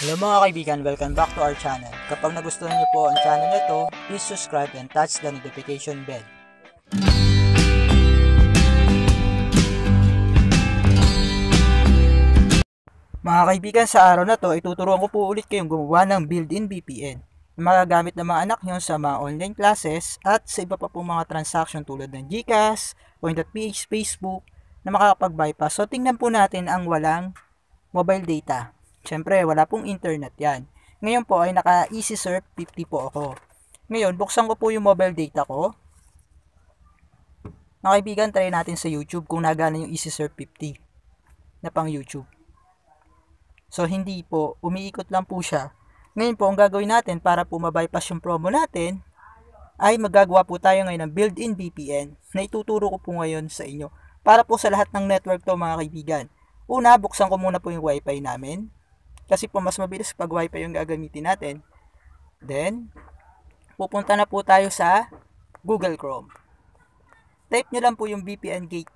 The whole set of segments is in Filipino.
Hello mga kaibigan, welcome back to our channel. Kapag nagustuhan niyo po ang channel nito, please subscribe and touch the notification bell. Mga kaibigan, sa araw na to, ituturuan ko po ulit kayong gumawa ng built-in VPN na magagamit ng mga anak nyo sa mga online classes at sa iba pa pong mga transaction tulad ng GCash, Coin.ph, Facebook na makakapag-bypass. So tingnan po natin ang walang mobile data. Siyempre, wala pong internet yan. Ngayon po ay naka EasySurf 50 po ako. Ngayon, buksan ko po yung mobile data ko. Mga kaibigan, try natin sa YouTube kung nagana yung EasySurf 50 na pang YouTube. So, hindi po. Umiikot lang po siya. Ngayon po, ang gagawin natin para po mabypass yung promo natin ay magagawa po tayo ngayon ng built-in VPN na ituturo ko po ngayon sa inyo para po sa lahat ng network to mga kaibigan. Una, buksan ko muna po yung wifi namin. Kasi po mas mabilis pag wifi yung gagamitin natin. Then, pupunta na po tayo sa Google Chrome. Type nyo lang po yung VPN gate.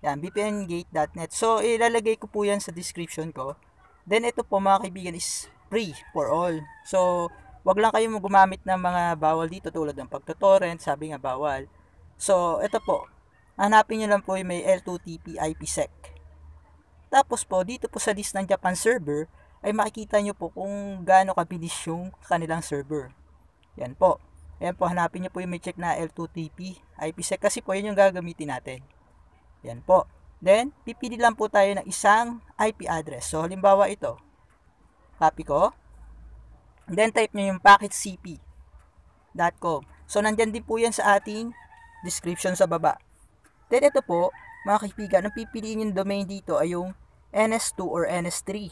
Yan, vpngate.net. So, ilalagay ko po yan sa description ko. Then, ito po mga kaibigan is free for all. So, wag lang kayong gumamit ng mga bawal dito tulad ng pagtotorrent, sabi nga bawal. So, ito po. Hanapin nyo lang po yung may L2TP IPsec. Tapos po, dito po sa list ng Japan server, ay makikita nyo po kung gaano kabilis yung kanilang server. Yan po. Ayan po, hanapin nyo po yung may check na L2TP IPsec kasi po yun yung gagamitin natin. Yan po. Then, pipili lang po tayo ng isang IP address. So, halimbawa ito. Copy ko. Then, type nyo yung packetcp.com. So, nandyan din po yan sa ating description sa baba. Then, ito po, mga kaibigan, ang pipiliin yung domain dito ay yung NS2 or NS3.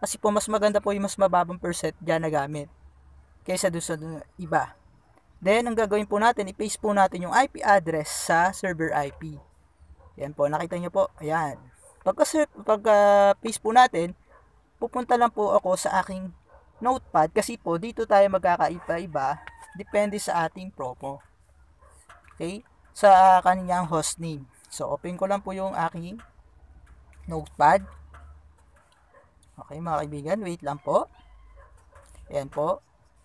Kasi po mas maganda po yung mas mababang percent dyan na gamit kaysa doon sa iba. Then, ang gagawin po natin, i-paste po natin yung IP address sa server IP. Yan po, nakita nyo po. Ayan. Pagka, pagka ah, paste po natin, pupunta lang po ako sa aking notepad kasi po dito tayo magkakaiba-iba depende sa ating promo. Okay? Sa ah, kanyang hostname. So, open ko lang po yung aking notepad. Okay, mga kaibigan, wait lang po. Ayan po.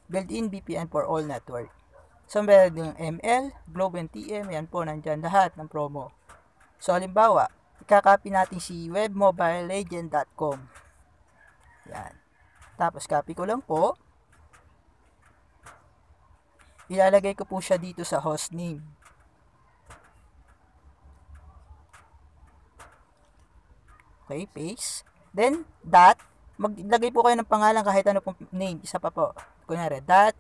Built-in VPN for all network. So, meron yung ML, Globe, and TM. Ayan po, nandyan lahat ng promo. So, halimbawa, ikakopy natin si webmobilelegend.com. Yan. Tapos, copy ko lang po. Ilalagay ko po siya dito sa hostname. Okay, paste. Then, dot. Maglagay po kayo ng pangalan kahit ano pong name. Isa pa po. Kunyari, dot.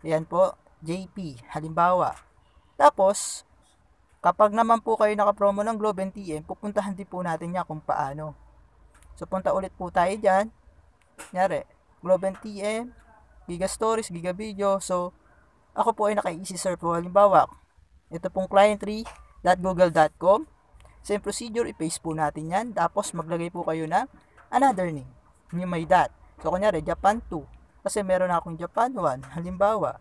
Ayan po, JP. Halimbawa. Tapos, kapag naman po kayo nakapromo ng Globe and TM, pupuntahan din po natin niya kung paano. So, punta ulit po tayo dyan. Kunyari, Globe and TM, Giga Stories, Giga Video. So, ako po ay naka-easy serve po. Halimbawa, ito pong client3.google.com So procedure, i-paste po natin yan. Tapos maglagay po kayo ng another name. Yung may dot. So kunyari, Japan 2. Kasi meron na akong Japan 1. Halimbawa,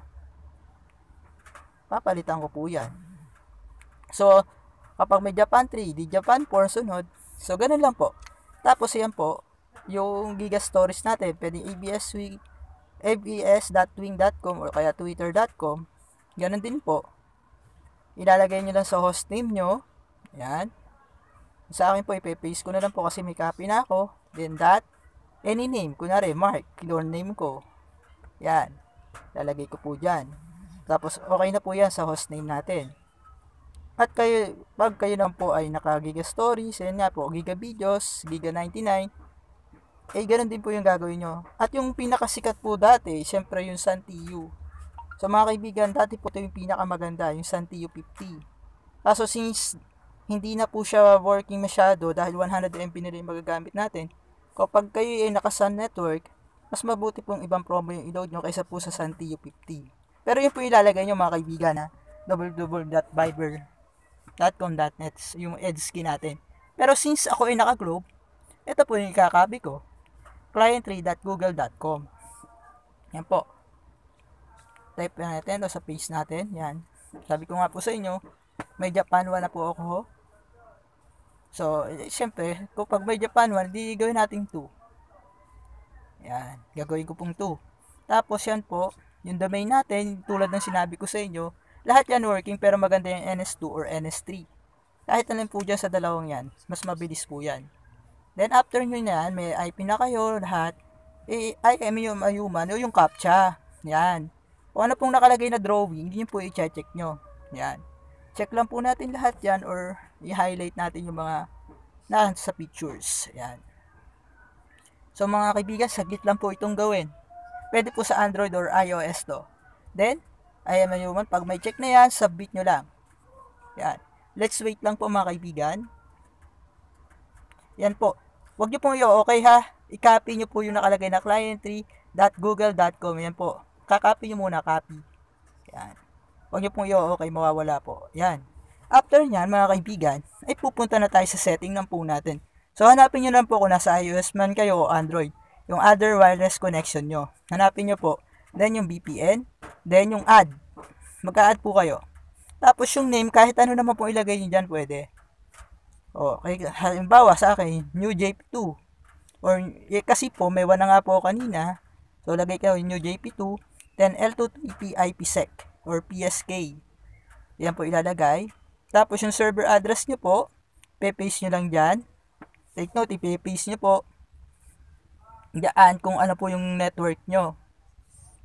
papalitan ko po yan. So, kapag may Japan 3, di Japan 4 sunod. So, ganun lang po. Tapos, yan po, yung giga storage natin, pwedeng abs abs.wing.com or kaya twitter.com. Ganun din po. Ilalagay nyo lang sa hostname nyo. Yan. Sa akin po, ipe-paste ko na lang po kasi may copy na ako. Then that, any name. Kunwari, Mark, your name ko. Yan. Lalagay ko po dyan. Tapos, okay na po yan sa hostname natin. At kayo, pag kayo lang po ay naka Giga Stories, ayan nga po, Giga Videos, Giga 99, eh ganun din po yung gagawin nyo. At yung pinakasikat po dati, syempre yung SanTiU. So mga kaibigan, dati po ito yung pinakamaganda, yung SanTiU 50. Kaso since hindi na po siya working masyado dahil 100 MB na rin magagamit natin. Kapag kayo ay naka Sun Network, mas mabuti pong ibang promo yung i-load nyo kaysa po sa Sun TU50. Pero yun po ilalagay nyo mga kaibigan na www.viber.com.net yung edskin natin. Pero since ako ay naka-globe, ito po yung ikakabi ko. client3.google.com Yan po. Type na natin sa page natin. Yan. Sabi ko nga po sa inyo, may Japan 1 na po ako So, siyempre, kung pag may Japan 1, di gawin natin 2. Yan, gagawin ko pong 2. Tapos yan po, yung domain natin, tulad ng sinabi ko sa inyo, lahat yan working pero maganda yung NS2 or NS3. Kahit alin po dyan sa dalawang yan, mas mabilis po yan. Then after nyo yan, may IP na kayo, lahat. Eh, IM yung human, yung captcha. Yan. O ano pong nakalagay na drawing, yun po i-check nyo. Yan. Check lang po natin lahat yan or i-highlight natin yung mga sa pictures. Ayan. So mga kaibigan, saglit lang po itong gawin. Pwede po sa Android or iOS to. Then, ayan na yung man. pag may check na yan, submit nyo lang. Ayan. Let's wait lang po mga kaibigan. Yan po. Huwag nyo pong i-okay ha. I-copy nyo po yung nakalagay na clientry.google.com. 3googlecom Yan po. Kakopy nyo muna, copy. Yan. Huwag nyo pong i-okay, mawawala po. Yan. After nyan, mga kaibigan, ay pupunta na tayo sa setting ng phone natin. So, hanapin nyo lang po kung nasa iOS man kayo o Android. Yung other wireless connection nyo. Hanapin nyo po. Then, yung VPN. Then, yung add. Magka-add po kayo. Tapos, yung name, kahit ano naman po ilagay nyo dyan, pwede. O, okay, halimbawa sa akin, New JP2. Or, eh, kasi po, may wala nga po kanina. So, lagay kayo New JP2. Then, l 2 IPsec or PSK. Yan po ilalagay. Tapos yung server address nyo po, pe-paste nyo lang dyan. Take note, ipe-paste nyo po. Diyan kung ano po yung network nyo.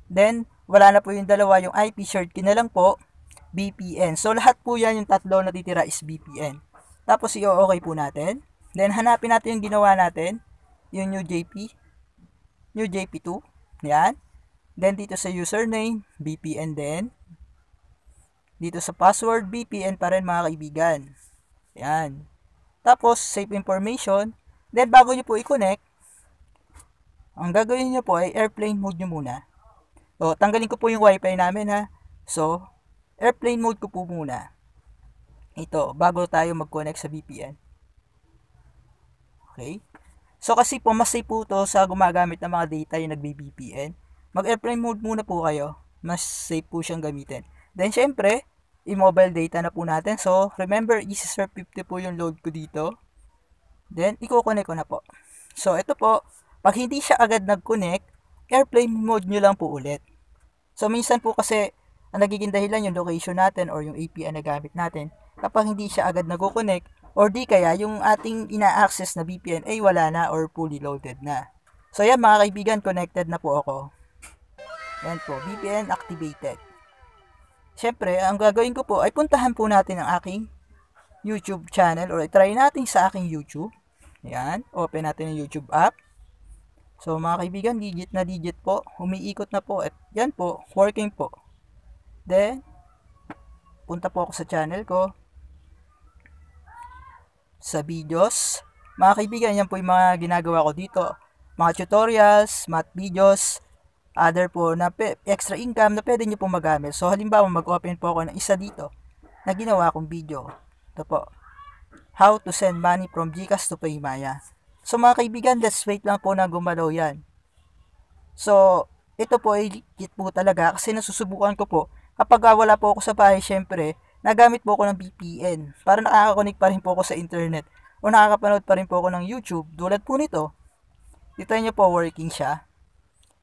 Then, wala na po yung dalawa, yung IP shirt, key lang po, VPN. So, lahat po yan, yung tatlo na titira is VPN. Tapos, i-okay po natin. Then, hanapin natin yung ginawa natin, yung new JP, new JP2, yan. Then, dito sa username, VPN din dito sa password VPN pa rin mga kaibigan. Yan. Tapos, save information. Then, bago nyo po i-connect, ang gagawin nyo po ay airplane mode nyo muna. O, tanggalin ko po yung wifi namin ha. So, airplane mode ko po muna. Ito, bago tayo mag-connect sa VPN. Okay? So kasi po, mas safe po to sa gumagamit ng mga data yung nagbe-VPN. Mag-airplane mode muna po kayo. Mas safe po siyang gamitin. Then, syempre, i-mobile data na po natin. So, remember, EasyServe 50 po yung load ko dito. Then, i-connect ko na po. So, ito po, pag hindi siya agad nag-connect, airplane mode nyo lang po ulit. So, minsan po kasi, ang nagiging dahilan yung location natin or yung API na gamit natin kapag hindi siya agad nag-connect or di kaya yung ating ina-access na VPN ay wala na or fully loaded na. So, yan mga kaibigan, connected na po ako. Yan po, VPN activated syempre, ang gagawin ko po ay puntahan po natin ang aking YouTube channel or try natin sa aking YouTube. Yan, open natin ang YouTube app. So mga kaibigan, digit na digit po, umiikot na po at yan po, working po. Then, punta po ako sa channel ko. Sa videos. Mga kaibigan, yan po yung mga ginagawa ko dito. Mga tutorials, math videos, other po na extra income na pwede nyo pong magamit. So, halimbawa, mag-open po ako ng isa dito na ginawa kong video. Ito po. How to send money from Gcash to Paymaya. So, mga kaibigan, let's wait lang po na gumalaw yan. So, ito po ay legit po talaga kasi nasusubukan ko po. Kapag wala po ako sa bahay, syempre, nagamit po ako ng VPN para nakakakonik pa rin po ako sa internet o nakakapanood pa rin po ako ng YouTube. Dulad po nito, dito niyo po working siya.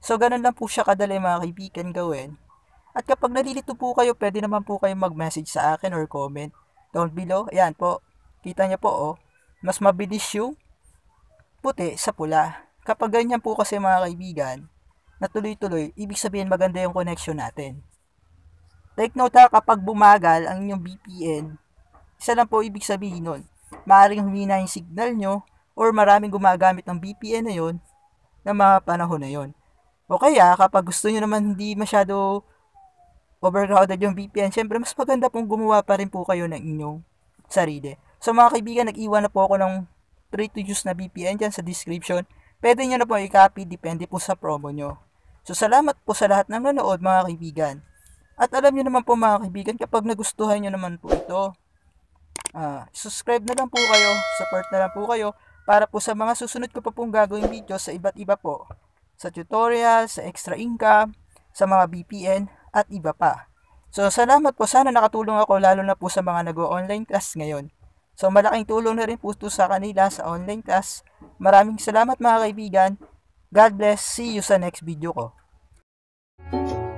So, ganun lang po siya kadali mga kaibigan gawin. At kapag nalilito po kayo, pwede naman po kayo mag-message sa akin or comment down below. Ayan po, kita niya po oh, mas mabilis yung puti sa pula. Kapag ganyan po kasi mga kaibigan, natuloy-tuloy, ibig sabihin maganda yung connection natin. Take note ha, kapag bumagal ang inyong VPN, isa lang po ibig sabihin nun. Maaaring humina yung signal nyo or maraming gumagamit ng VPN na yon na mga panahon na yon. O kaya, kapag gusto nyo naman hindi masyado overcrowded yung VPN, syempre mas maganda pong gumawa pa rin po kayo ng inyong sarili. So mga kaibigan, nag-iwan na po ako ng free to use na VPN dyan sa description. Pwede nyo na po i-copy depende po sa promo nyo. So salamat po sa lahat ng nanood mga kaibigan. At alam nyo naman po mga kaibigan, kapag nagustuhan nyo naman po ito, uh, subscribe na lang po kayo, support na lang po kayo para po sa mga susunod ko pa pong gagawing video sa iba't iba po sa tutorials, sa extra income, sa mga VPN, at iba pa. So salamat po, sana nakatulong ako lalo na po sa mga nag-online class ngayon. So malaking tulong na rin po ito sa kanila sa online class. Maraming salamat mga kaibigan. God bless. See you sa next video ko.